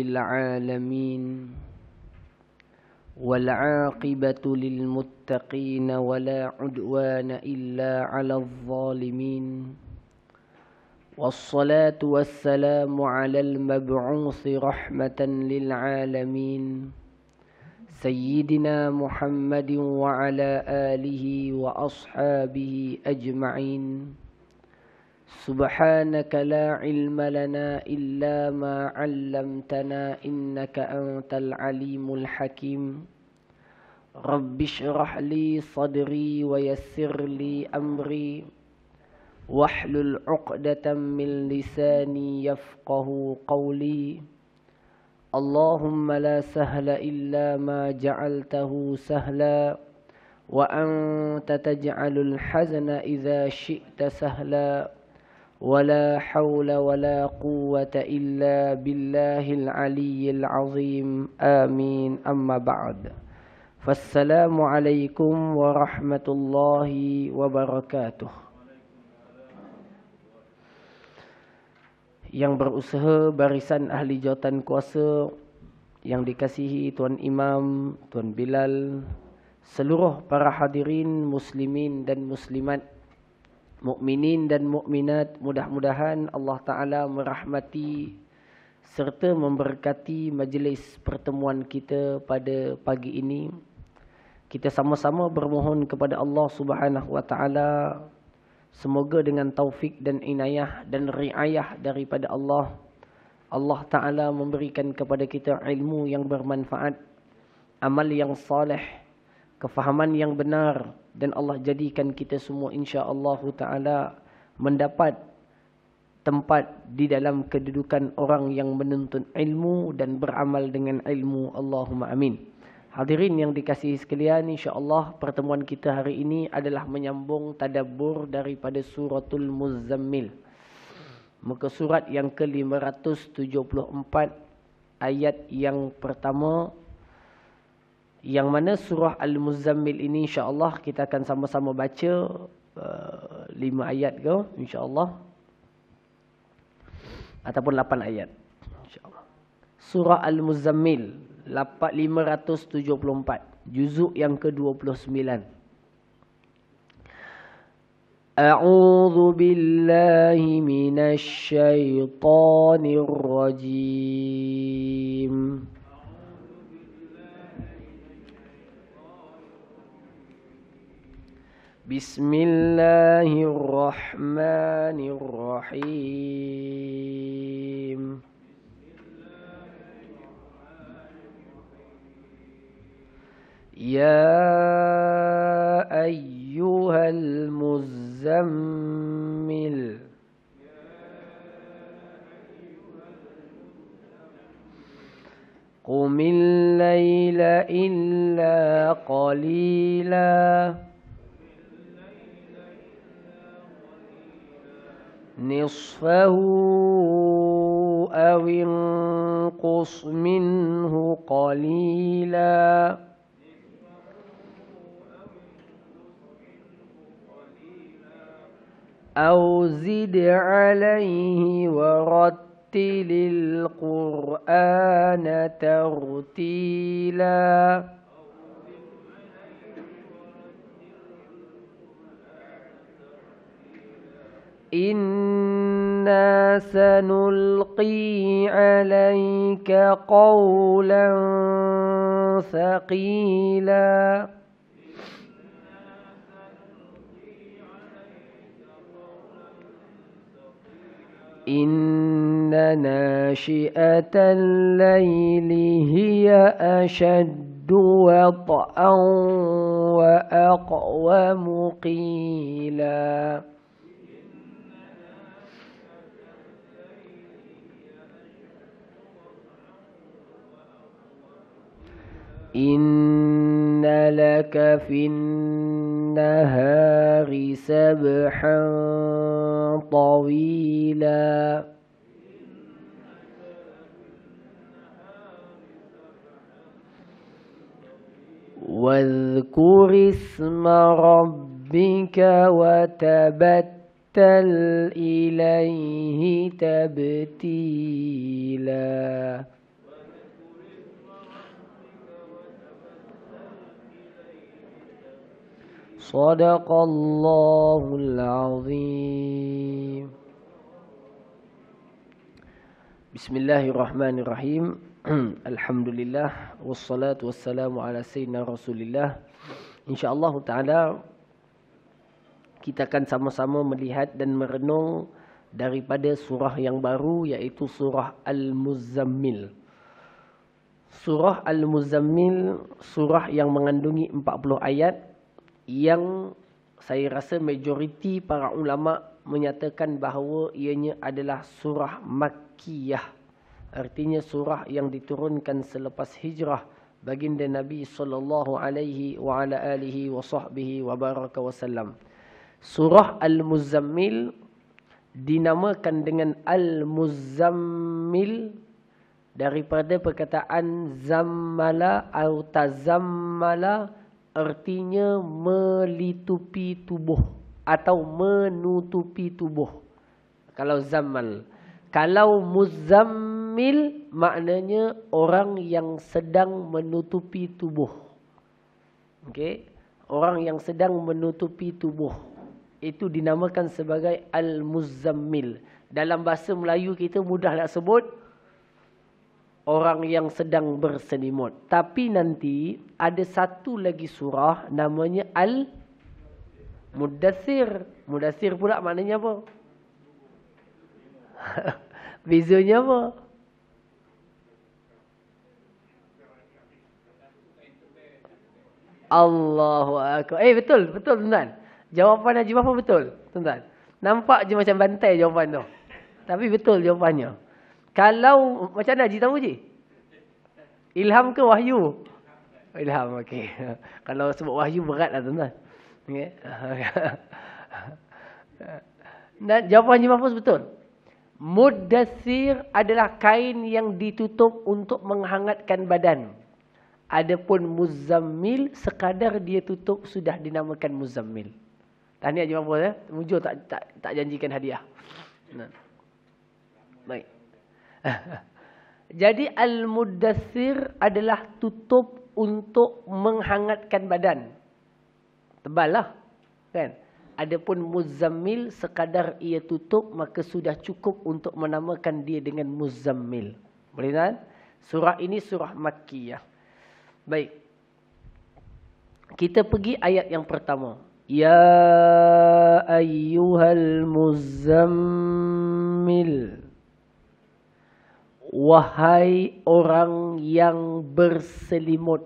العالمين والعاقبة للمتقين ولا عدوان إلا على الظالمين والصلاة والسلام على المبعوث رحمة للعالمين سيدنا محمد وعلى آله وأصحابه أجمعين Subhanaka la ilma lana illa ma 'allamtana innaka antal alimul hakim Rabbishrah li sadri wa yassir li amri wahlul 'uqdatam min lisani yafqahu qawli Allahumma la sahla illa ma ja'altahu sahla wa anta taj'alul hazna idha shi'ta sahla ولا حول ولا قوة إلا بالله العلي العظيم آمين أما بعد فالسلام عليكم ورحمة الله وبركاته yang berusaha barisan ahli jawatan kuasa yang dikasihi Tuan Imam, Tuan Bilal, seluruh para hadirin muslimin dan muslimat mukminin dan mukminat mudah-mudahan Allah taala merahmati serta memberkati majlis pertemuan kita pada pagi ini kita sama-sama bermohon kepada Allah Subhanahu wa taala semoga dengan taufik dan inayah dan riayah daripada Allah Allah taala memberikan kepada kita ilmu yang bermanfaat amal yang soleh kefahaman yang benar dan Allah jadikan kita semua insya-Allah taala mendapat tempat di dalam kedudukan orang yang menuntut ilmu dan beramal dengan ilmu Allahumma amin. Hadirin yang dikasihi sekalian insya-Allah pertemuan kita hari ini adalah menyambung tadabbur daripada suratul muzammil. Muka surat yang ke-574 ayat yang pertama yang mana surah Al-Muzammil ini insya-Allah kita akan sama-sama baca uh, lima ayat ke insya-Allah ataupun lapan ayat insya-Allah surah Al-Muzammil 574 juzuk yang ke-29 أعوذ بالله من الشيطان الرجيم بسم الله الرحمن الرحيم يا أيها المزمل قم الليل إلا قليلاً نصفه أو انقص منه قليلا أو زد عليه ورتل القرآن ترتيلاً إنا سنلقي عليك قولا ثقيلا إن ناشئة الليل هي أشد وطئا وأقوم قيلاً إن لك في النهار سبحا طويلا واذكر اسم ربك وتبتل إليه تبتيلاً صدق الله العظيم بسم الله الرحمن الرحيم الحمد لله والصلاة والسلام على سيدنا رسول الله إن شاء الله تعالى kita akan sama-sama melihat dan merenung daripada surah yang baru yaitu surah Al-Muzammil. Surah Al-Muzammil, surah yang mengandungi 40 ayat yang saya rasa majoriti para ulama menyatakan bahawa ianya adalah surah makkiyah artinya surah yang diturunkan selepas hijrah baginda Nabi sallallahu alaihi wa ala alihi wa wa baraka wasallam surah al-muzammil dinamakan dengan al-muzammil daripada perkataan zammala atau tazammala Artinya melitupi tubuh atau menutupi tubuh. Kalau zammal. Kalau muzammil maknanya orang yang sedang menutupi tubuh. Okey. Orang yang sedang menutupi tubuh. Itu dinamakan sebagai al-muzammil. Dalam bahasa Melayu kita mudah nak sebut orang yang sedang berselimut. Tapi nanti ada satu lagi surah namanya Al Mudassir. Mudassir pula maknanya apa? Bezanya apa? Allahu akbar. Eh betul, betul tuan. Jawapan Haji apa betul, tuan. Nampak je macam bantai jawapan tu. Tapi betul jawapannya. Kalau macam mana cerita muji? Ilham ke wahyu? Ilham okey. Kalau sebut wahyu beratlah tuan-tuan. Okay. Dan jawapan Haji Mahfuz betul. Mudathir adalah kain yang ditutup untuk menghangatkan badan. Adapun muzammil sekadar dia tutup sudah dinamakan muzammil. Tahniah Haji Mahfuz ya. Mujur tak, tak tak janjikan hadiah. Baik. Jadi al-mudassir adalah tutup untuk menghangatkan badan. Tebal lah. Kan? Adapun muzammil sekadar ia tutup maka sudah cukup untuk menamakan dia dengan muzammil. Boleh kan? Surah ini surah makkiyah. Baik. Kita pergi ayat yang pertama. Ya ayyuhal muzammil wahai orang yang berselimut.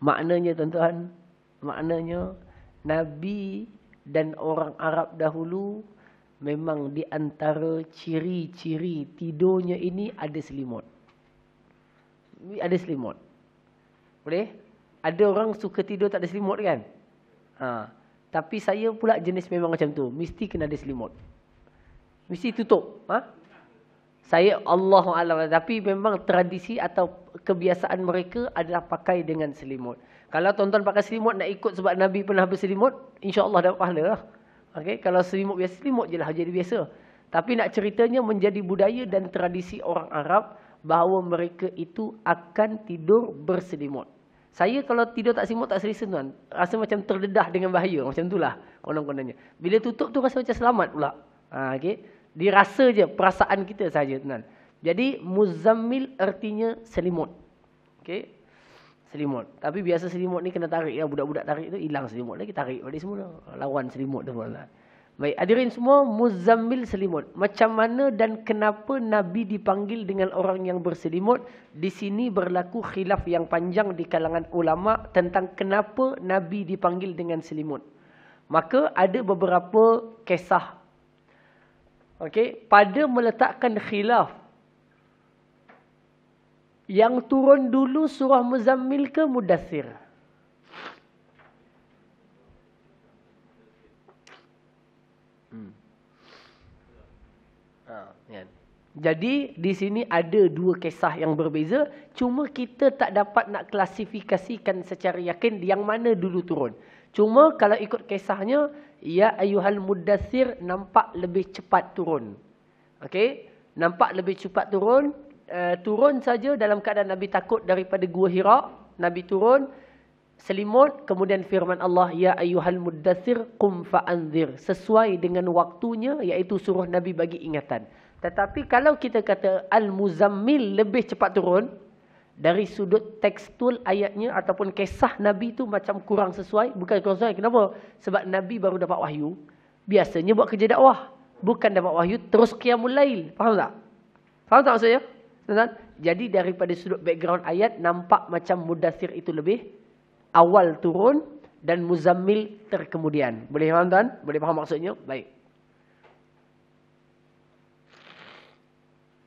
Maknanya tuan-tuan, maknanya Nabi dan orang Arab dahulu memang di antara ciri-ciri tidurnya ini ada selimut. Ada selimut. Boleh? Ada orang suka tidur tak ada selimut kan? Ha. Tapi saya pula jenis memang macam tu. Mesti kena ada selimut. Mesti tutup. Ha? saya Allah Alam tapi memang tradisi atau kebiasaan mereka adalah pakai dengan selimut. Kalau tuan-tuan pakai selimut nak ikut sebab Nabi pernah berselimut, insya-Allah dapat pahala. Okay, kalau selimut biasa selimut jelah jadi biasa. Tapi nak ceritanya menjadi budaya dan tradisi orang Arab bahawa mereka itu akan tidur berselimut. Saya kalau tidur tak selimut tak selesa tuan. Rasa macam terdedah dengan bahaya macam itulah konon-kononnya. Bila tutup tu rasa macam selamat pula. Ha okey dirasa je perasaan kita saja tuan. Jadi muzammil artinya selimut. Okey. Selimut. Tapi biasa selimut ni kena tarik ya budak-budak tarik tu hilang selimut lagi tarik balik semula. Lawan selimut tu tuan. Baik, hadirin semua, muzammil selimut. Macam mana dan kenapa Nabi dipanggil dengan orang yang berselimut? Di sini berlaku khilaf yang panjang di kalangan ulama tentang kenapa Nabi dipanggil dengan selimut. Maka ada beberapa kisah Okey, pada meletakkan khilaf. Yang turun dulu surah Muzammil ke Mudassir? Hmm. Ha, Jadi di sini ada dua kisah yang berbeza cuma kita tak dapat nak klasifikasikan secara yakin yang mana dulu turun. Cuma kalau ikut kisahnya Ya ayuhal mudathir nampak lebih cepat turun. Okey. Nampak lebih cepat turun. Uh, turun saja dalam keadaan Nabi takut daripada Gua Hira. Nabi turun. Selimut. Kemudian firman Allah. Ya ayuhal mudathir kum fa'anzir. Sesuai dengan waktunya. Iaitu suruh Nabi bagi ingatan. Tetapi kalau kita kata al-muzammil lebih cepat turun dari sudut tekstual ayatnya ataupun kisah Nabi itu macam kurang sesuai. Bukan kurang sesuai. Kenapa? Sebab Nabi baru dapat wahyu. Biasanya buat kerja dakwah. Bukan dapat wahyu. Terus qiyamul lail. Faham tak? Faham tak maksudnya? Tentang? Jadi daripada sudut background ayat nampak macam mudasir itu lebih awal turun dan muzammil terkemudian. Boleh faham tuan? Boleh faham maksudnya? Baik.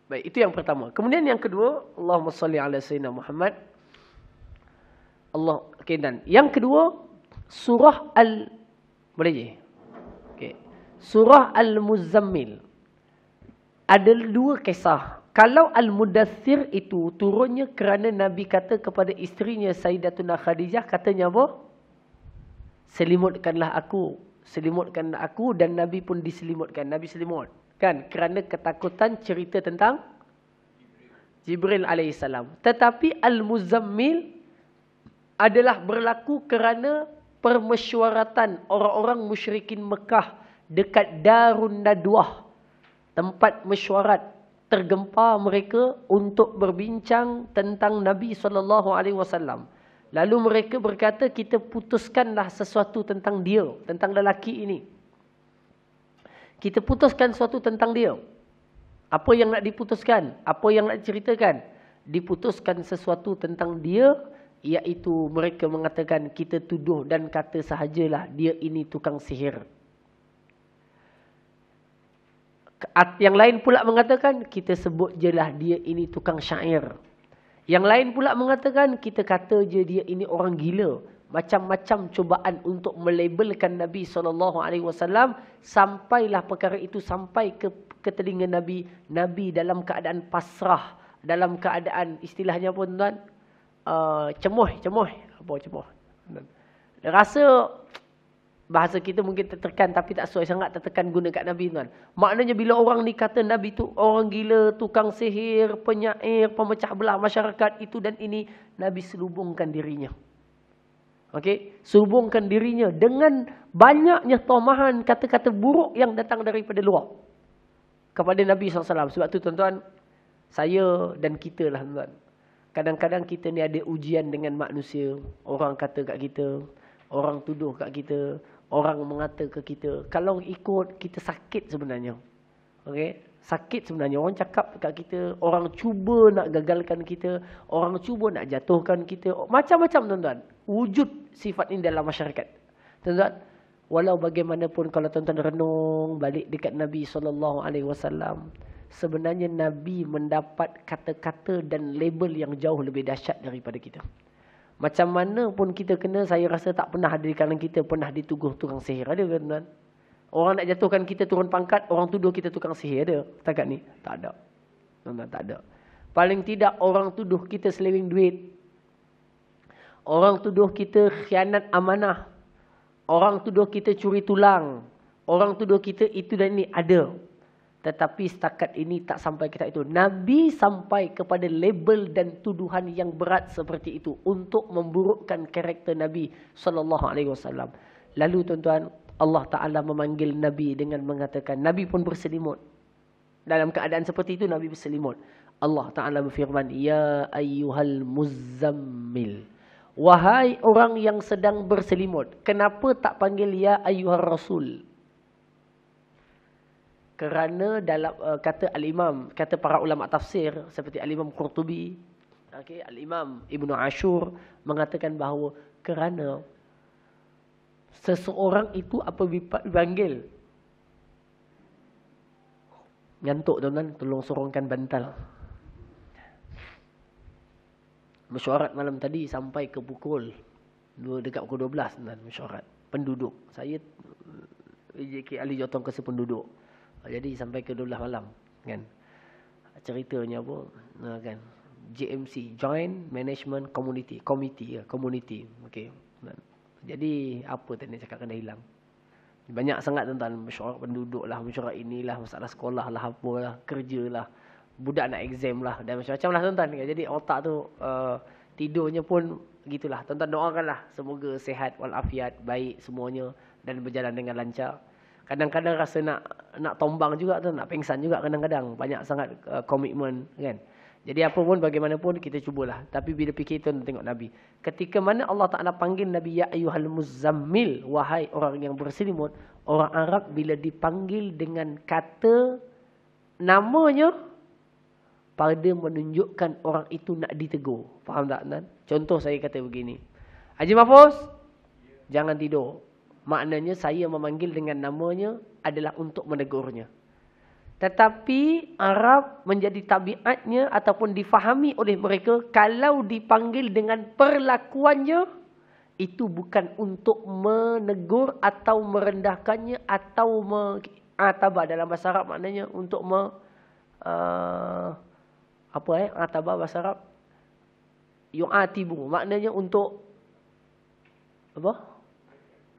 Baik, itu yang pertama. Kemudian yang kedua, Allahumma salli ala sayyidina Muhammad. Allah okay, dan yang kedua surah al boleh je. Okay. Surah Al-Muzammil. Ada dua kisah. Kalau Al-Mudathir itu turunnya kerana Nabi kata kepada isterinya Sayyidatuna Khadijah katanya apa? Selimutkanlah aku. Selimutkan aku dan Nabi pun diselimutkan. Nabi selimut kan kerana ketakutan cerita tentang Jibril alaihissalam tetapi al-muzammil adalah berlaku kerana permesyuaratan orang-orang musyrikin Mekah dekat Darun Nadwah tempat mesyuarat tergempa mereka untuk berbincang tentang Nabi sallallahu alaihi wasallam lalu mereka berkata kita putuskanlah sesuatu tentang dia tentang lelaki ini kita putuskan sesuatu tentang dia. Apa yang nak diputuskan, apa yang nak ceritakan? diputuskan sesuatu tentang dia, iaitu mereka mengatakan kita tuduh dan kata sahajalah dia ini tukang sihir. Yang lain pula mengatakan, kita sebut je lah dia ini tukang syair. Yang lain pula mengatakan, kita kata je dia ini orang gila macam-macam cubaan untuk melabelkan Nabi SAW. Sampailah perkara itu sampai ke, ke telinga Nabi. Nabi dalam keadaan pasrah. Dalam keadaan istilahnya pun tuan. Uh, cemoh cemuh. Apa cemuh? Rasa bahasa kita mungkin tertekan tapi tak sesuai sangat tertekan guna kat Nabi tuan. Maknanya bila orang ni kata Nabi tu orang gila, tukang sihir, penyair, pemecah belah masyarakat itu dan ini. Nabi selubungkan dirinya. Okey, subungkan dirinya dengan banyaknya tomahan kata-kata buruk yang datang daripada luar kepada Nabi SAW. Sebab tu tuan-tuan, saya dan kita lah tuan-tuan. Kadang-kadang kita ni ada ujian dengan manusia. Orang kata kat kita, orang tuduh kat kita, orang mengata ke kita. Kalau ikut, kita sakit sebenarnya. Okey, sakit sebenarnya. Orang cakap kat kita, orang cuba nak gagalkan kita, orang cuba nak jatuhkan kita. Macam-macam tuan-tuan wujud sifat ini dalam masyarakat. Tuan-tuan, walau bagaimanapun kalau tuan-tuan renung balik dekat Nabi sallallahu alaihi wasallam, sebenarnya Nabi mendapat kata-kata dan label yang jauh lebih dahsyat daripada kita. Macam mana pun kita kena, saya rasa tak pernah ada di kalangan kita pernah dituguh tukang sihir. Ada ke tuan Orang nak jatuhkan kita turun pangkat, orang tuduh kita tukang sihir. Ada tak ni? Tak ada. Tuan-tuan, tak ada. Paling tidak orang tuduh kita seliling duit, Orang tuduh kita khianat amanah. Orang tuduh kita curi tulang. Orang tuduh kita itu dan ini ada. Tetapi setakat ini tak sampai kita itu. Nabi sampai kepada label dan tuduhan yang berat seperti itu. Untuk memburukkan karakter Nabi SAW. Lalu tuan-tuan, Allah Ta'ala memanggil Nabi dengan mengatakan. Nabi pun berselimut. Dalam keadaan seperti itu, Nabi berselimut. Allah Ta'ala berfirman, Ya ayyuhal muzzammil. Wahai orang yang sedang berselimut. Kenapa tak panggil ya ayuhar rasul? Kerana dalam uh, kata al-imam, kata para ulama tafsir seperti al-imam Qurtubi, okay, al-imam Ibn Ashur mengatakan bahawa kerana seseorang itu apa dipanggil? Ngantuk tuan-tuan, tolong sorongkan bantal mesyuarat malam tadi sampai ke pukul dua dekat pukul dua belas dan mesyuarat penduduk saya eh, JK Ali Jotong ke penduduk. Ah, jadi sampai ke dua 12 malam kan ceritanya apa ah, kan JMC Joint Management Community Committee ya community okey jadi apa tadi cakap kena hilang banyak sangat tentang mesyuarat penduduk lah mesyuarat inilah masalah sekolah lah apalah kerja lah budak nak exam lah dan macam-macam lah tuan-tuan. Jadi otak tu uh, tidurnya pun gitulah. Tuan-tuan doakanlah semoga sehat walafiat, baik semuanya dan berjalan dengan lancar. Kadang-kadang rasa nak nak tombang juga tu, nak pingsan juga kadang-kadang. Banyak sangat komitmen eh, uh, kan. Jadi apa pun bagaimanapun kita cubalah. Tapi bila fikir tu tengok Nabi. Ketika mana Allah Taala panggil Nabi ya ayyuhal muzammil wahai orang yang berselimut, orang Arab bila dipanggil dengan kata namanya pada menunjukkan orang itu nak ditegur. Faham tak, Nan? Contoh saya kata begini. Haji Mahfuz, ya. jangan tidur. Maknanya saya memanggil dengan namanya adalah untuk menegurnya. Tetapi Arab menjadi tabiatnya ataupun difahami oleh mereka kalau dipanggil dengan perlakuannya, itu bukan untuk menegur atau merendahkannya atau me atabah dalam bahasa Arab maknanya untuk me uh, apa eh ataba bahasa Arab yu'atibu maknanya untuk apa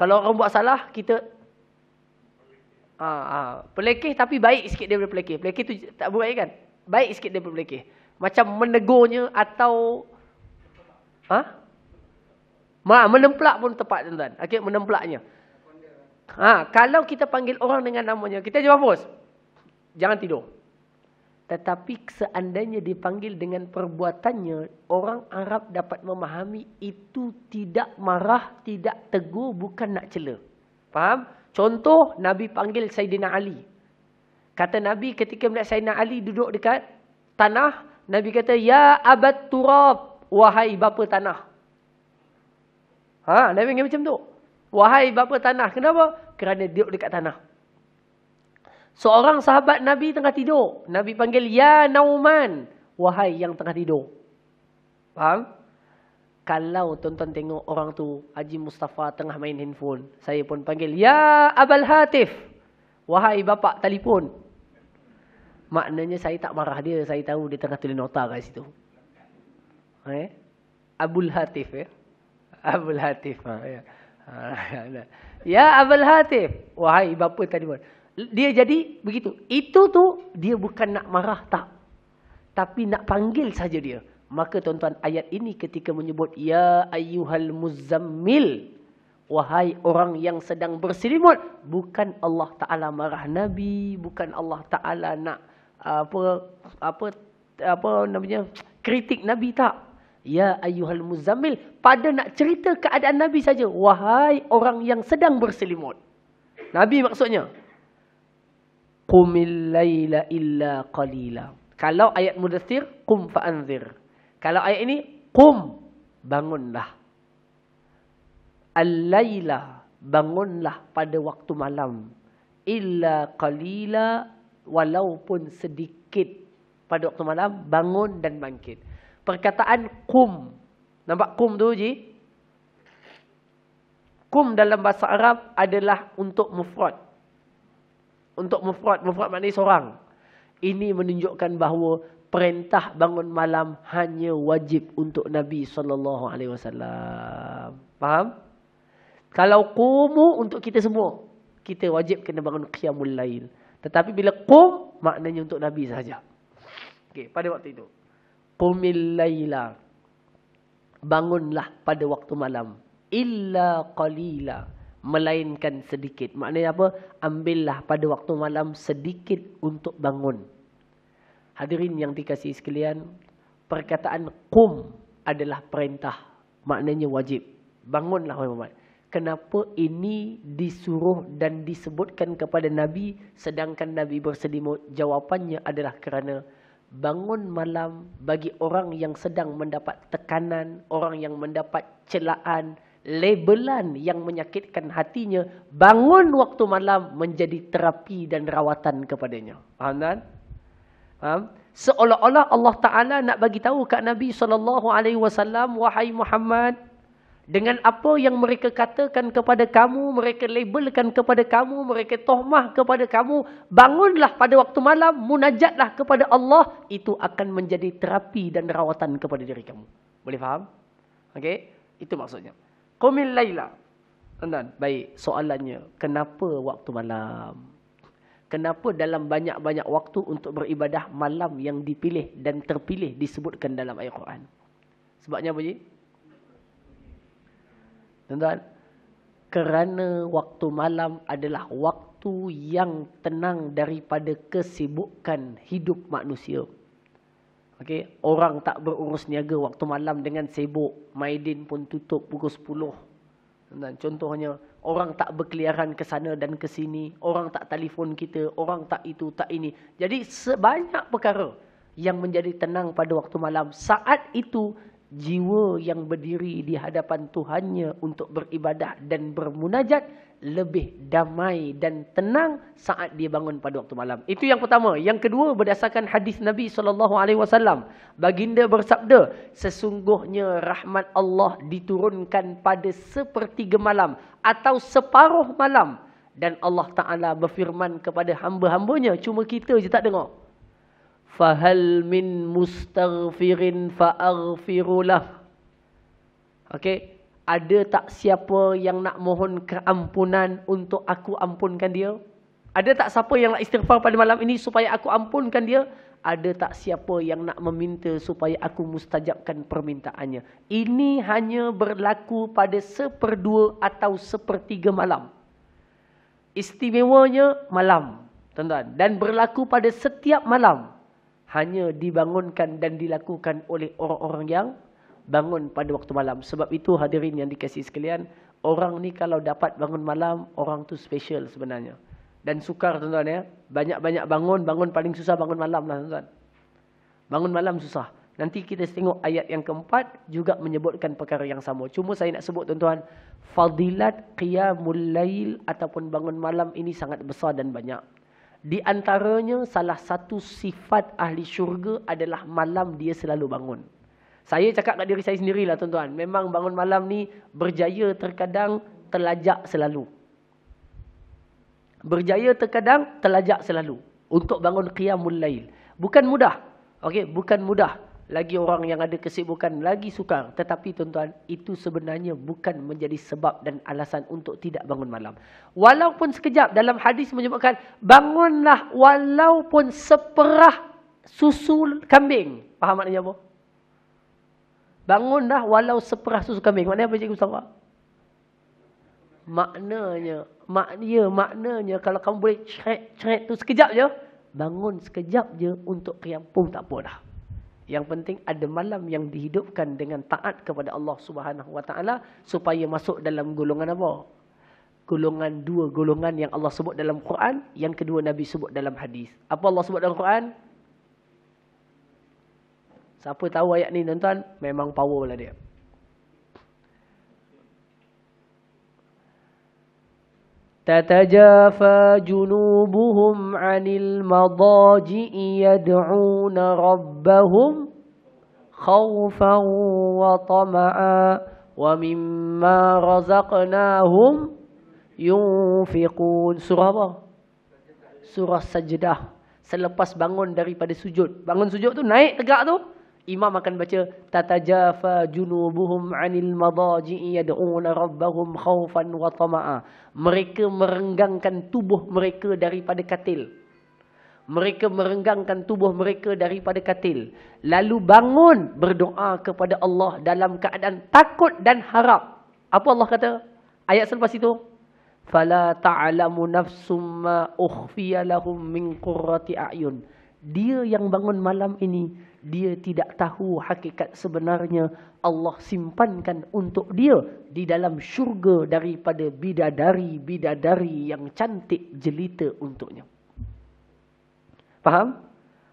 kalau orang buat salah kita ah ah pelekeh tapi baik sikit daripada pelekeh pelekeh tu tak buruk kan baik sikit daripada pelekeh macam menegurnya atau ha Ma, menemplak pun tepat tuan-tuan. Okey, menemplaknya. Ha, kalau kita panggil orang dengan namanya, kita jawab bos. Jangan tidur. Tetapi seandainya dipanggil dengan perbuatannya, orang Arab dapat memahami itu tidak marah, tidak tegur, bukan nak cela. Faham? Contoh, Nabi panggil Sayyidina Ali. Kata Nabi ketika melihat Sayyidina Ali duduk dekat tanah, Nabi kata, Ya abad turab, wahai bapa tanah. Ha, Nabi ingat macam tu. Wahai bapa tanah. Kenapa? Kerana duduk dekat tanah. Seorang sahabat Nabi tengah tidur. Nabi panggil, Ya Nauman. Wahai yang tengah tidur. Faham? Kalau tuan-tuan tengok orang tu, Haji Mustafa tengah main handphone. Saya pun panggil, Ya Abal Hatif. Wahai bapak telefon. Maknanya saya tak marah dia. Saya tahu dia tengah tulis nota kat situ. Eh? Abul Hatif. Eh? Abul Hatif. Ha, ya. Ha, ya. ya Abul Hatif. Wahai bapa, telefon. Dia jadi begitu. Itu tu dia bukan nak marah tak. Tapi nak panggil saja dia. Maka tuan-tuan ayat ini ketika menyebut ya ayyuhal muzammil wahai orang yang sedang berselimut bukan Allah taala marah nabi, bukan Allah taala nak apa apa apa namanya kritik nabi tak. Ya ayyuhal muzammil pada nak cerita keadaan nabi saja wahai orang yang sedang berselimut. Nabi maksudnya Qumil layla illa qalila. Kalau ayat mudathir, Qum fa'anzir. Kalau ayat ini, Qum, bangunlah. Al-layla, bangunlah pada waktu malam. Illa qalila, walaupun sedikit pada waktu malam, bangun dan bangkit. Perkataan Qum. Nampak Qum tu, Ji? Qum dalam bahasa Arab adalah untuk mufrad untuk mufrad mufrad maknanya seorang ini menunjukkan bahawa perintah bangun malam hanya wajib untuk nabi sallallahu alaihi wasallam faham kalau qumu untuk kita semua kita wajib kena bangun qiyamul lain. tetapi bila qum maknanya untuk nabi saja okey pada waktu itu qumil laila bangunlah pada waktu malam illa qalila melainkan sedikit. Maknanya apa? Ambillah pada waktu malam sedikit untuk bangun. Hadirin yang dikasihi sekalian, perkataan kum adalah perintah. Maknanya wajib. Bangunlah Muhammad. Kenapa ini disuruh dan disebutkan kepada Nabi sedangkan Nabi berselimut? Jawapannya adalah kerana bangun malam bagi orang yang sedang mendapat tekanan, orang yang mendapat celaan, labelan yang menyakitkan hatinya bangun waktu malam menjadi terapi dan rawatan kepadanya. Faham kan? Faham? Seolah-olah Allah Taala nak bagi tahu kat Nabi saw. wahai Muhammad dengan apa yang mereka katakan kepada kamu, mereka labelkan kepada kamu, mereka tohmah kepada kamu, bangunlah pada waktu malam, munajatlah kepada Allah, itu akan menjadi terapi dan rawatan kepada diri kamu. Boleh faham? Okey, itu maksudnya. Qumil Laila, Tuan-tuan, baik. Soalannya, kenapa waktu malam? Kenapa dalam banyak-banyak waktu untuk beribadah malam yang dipilih dan terpilih disebutkan dalam ayat Quran? Sebabnya apa, Ji? Tuan-tuan, kerana waktu malam adalah waktu yang tenang daripada kesibukan hidup manusia. Okay, orang tak berurus niaga waktu malam dengan sibuk. Maidin pun tutup pukul 10. Dan contohnya, orang tak berkeliaran ke sana dan ke sini, orang tak telefon kita, orang tak itu, tak ini. Jadi sebanyak perkara yang menjadi tenang pada waktu malam, saat itu jiwa yang berdiri di hadapan Tuhannya untuk beribadah dan bermunajat lebih damai dan tenang saat dia bangun pada waktu malam. Itu yang pertama. Yang kedua berdasarkan hadis Nabi sallallahu alaihi wasallam, baginda bersabda, sesungguhnya rahmat Allah diturunkan pada sepertiga malam atau separuh malam dan Allah Taala berfirman kepada hamba-hambanya, cuma kita je tak dengar fahal min mustaghfirin faaghfiru Okay, ada tak siapa yang nak mohon keampunan untuk aku ampunkan dia ada tak siapa yang nak istighfar pada malam ini supaya aku ampunkan dia ada tak siapa yang nak meminta supaya aku mustajabkan permintaannya ini hanya berlaku pada seperdua atau sepertiga malam istimewanya malam tuan-tuan dan berlaku pada setiap malam hanya dibangunkan dan dilakukan oleh orang-orang yang bangun pada waktu malam. Sebab itu hadirin yang dikasih sekalian, orang ni kalau dapat bangun malam, orang tu special sebenarnya. Dan sukar tuan-tuan ya. Banyak-banyak bangun, bangun paling susah bangun malam lah tuan-tuan. Bangun malam susah. Nanti kita tengok ayat yang keempat juga menyebutkan perkara yang sama. Cuma saya nak sebut tuan-tuan, fadilat qiyamul lail ataupun bangun malam ini sangat besar dan banyak. Di antaranya salah satu sifat ahli syurga adalah malam dia selalu bangun. Saya cakap kat diri saya sendirilah tuan-tuan. Memang bangun malam ni berjaya terkadang terlajak selalu. Berjaya terkadang terlajak selalu. Untuk bangun qiyamul lail. Bukan mudah. Okay, bukan mudah lagi orang yang ada kesibukan lagi sukar. Tetapi tuan-tuan, itu sebenarnya bukan menjadi sebab dan alasan untuk tidak bangun malam. Walaupun sekejap dalam hadis menyebutkan, bangunlah walaupun seperah susu kambing. Faham maknanya apa? Bangunlah walau seperah susu kambing. Maknanya apa, Cikgu Ustawa? Maknanya, maknanya, maknanya kalau kamu boleh ceret-ceret tu sekejap je, bangun sekejap je untuk kiam pun tak apa dah. Yang penting ada malam yang dihidupkan dengan taat kepada Allah Subhanahu Wa Taala supaya masuk dalam golongan apa? Golongan dua golongan yang Allah sebut dalam Quran, yang kedua Nabi sebut dalam hadis. Apa Allah sebut dalam Quran? Siapa tahu ayat ni tuan-tuan? Memang power lah dia. تتجافى جنوبهم عن المضاجع يدعون ربهم خوفا وطمعا ومما رزقناهم ينفقون سورة apa? سورة سجدة selepas bangun daripada sujud bangun sujud tu naik tegak tu Imam akan baca tatajafa junubuhum 'anil madaji'i yad'una rabbahum khaufan wa tama'a. Mereka merenggangkan tubuh mereka daripada katil. Mereka merenggangkan tubuh mereka daripada katil. Lalu bangun berdoa kepada Allah dalam keadaan takut dan harap. Apa Allah kata? Ayat selepas itu. Fala ta'alamu nafsum ma ukhfiya lahum min qurrati a'yun. Dia yang bangun malam ini dia tidak tahu hakikat sebenarnya Allah simpankan untuk dia di dalam syurga daripada bidadari-bidadari yang cantik jelita untuknya. Faham?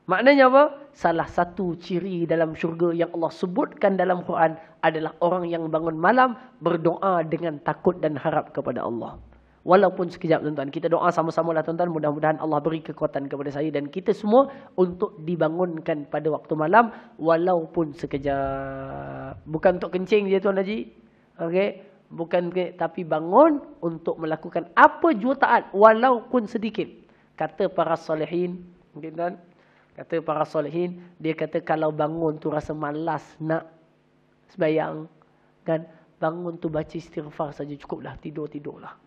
Maknanya apa? Salah satu ciri dalam syurga yang Allah sebutkan dalam Quran adalah orang yang bangun malam berdoa dengan takut dan harap kepada Allah. Walaupun sekejap tuan-tuan. Kita doa sama-sama lah tuan-tuan. Mudah-mudahan Allah beri kekuatan kepada saya dan kita semua untuk dibangunkan pada waktu malam. Walaupun sekejap. Bukan untuk kencing je tuan Haji. okay? Bukan tapi bangun untuk melakukan apa jua taat walaupun sedikit. Kata para solehin. okay tuan. Kata para solehin. Dia kata kalau bangun tu rasa malas nak sebayang. Kan? Bangun tu baca istighfar saja cukuplah. Tidur-tidurlah.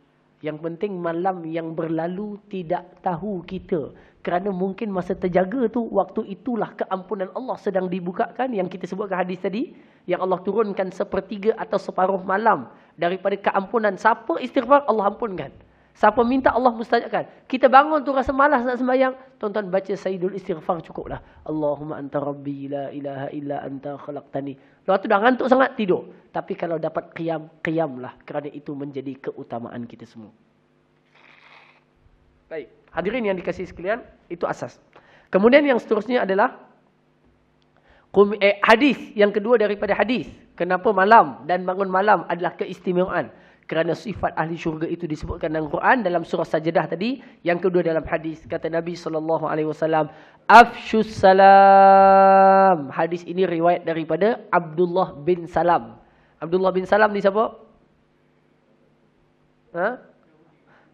Yang penting malam yang berlalu tidak tahu kita. Kerana mungkin masa terjaga tu waktu itulah keampunan Allah sedang dibukakan. Yang kita sebutkan hadis tadi. Yang Allah turunkan sepertiga atau separuh malam. Daripada keampunan siapa istighfar Allah ampunkan. Siapa minta Allah mustajabkan. Kita bangun tu rasa malas nak sembahyang. Tuan-tuan baca Sayyidul Istighfar cukuplah. Allahumma anta rabbi la ilaha illa anta khalaqtani. Lepas tu dah ngantuk sangat, tidur. Tapi kalau dapat qiyam, lah Kerana itu menjadi keutamaan kita semua. Baik. Hadirin yang dikasih sekalian, itu asas. Kemudian yang seterusnya adalah eh, hadis yang kedua daripada hadis. Kenapa malam dan bangun malam adalah keistimewaan kerana sifat ahli syurga itu disebutkan dalam Quran dalam surah Sajdah tadi yang kedua dalam hadis kata Nabi sallallahu alaihi wasallam afshus salam hadis ini riwayat daripada Abdullah bin Salam Abdullah bin Salam ni siapa ha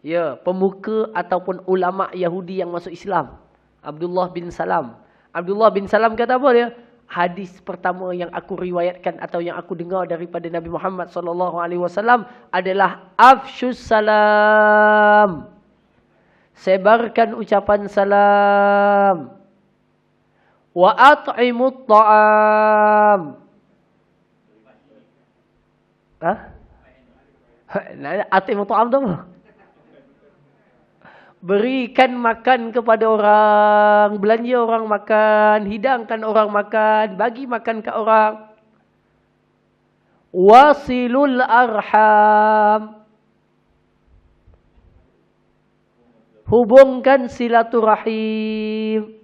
ya pemuka ataupun ulama Yahudi yang masuk Islam Abdullah bin Salam Abdullah bin Salam kata apa dia hadis pertama yang aku riwayatkan atau yang aku dengar daripada Nabi Muhammad sallallahu alaihi wasallam adalah afsyus salam. Sebarkan ucapan salam. Wa at'imut ta'am. Ha? Atimut ta'am tu berikan makan kepada orang, belanja orang makan, hidangkan orang makan, bagi makan ke orang. Wasilul arham. Hubungkan silaturahim.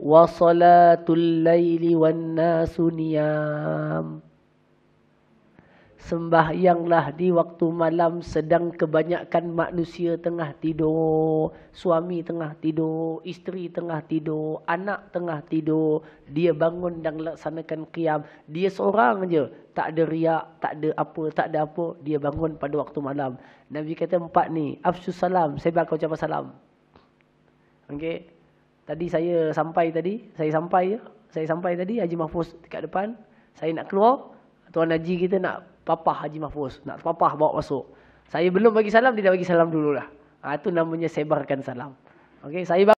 Wa salatul laili wan nasu niyam sembahyanglah di waktu malam sedang kebanyakan manusia tengah tidur, suami tengah tidur, isteri tengah tidur, anak tengah tidur, dia bangun dan laksanakan qiyam, dia seorang je, tak ada riak, tak ada apa, tak ada apa, dia bangun pada waktu malam. Nabi kata empat ni, afsus salam, saya bakal ucapkan salam. Okey. Tadi saya sampai tadi, saya sampai ya. Saya sampai tadi Haji Mahfuz dekat depan, saya nak keluar Tuan Haji kita nak Papa Haji Mahfuz. Nak Papa bawa masuk. Saya belum bagi salam, dia dah bagi salam dululah. Ha, ah, itu namanya sebarkan salam. Okay, saya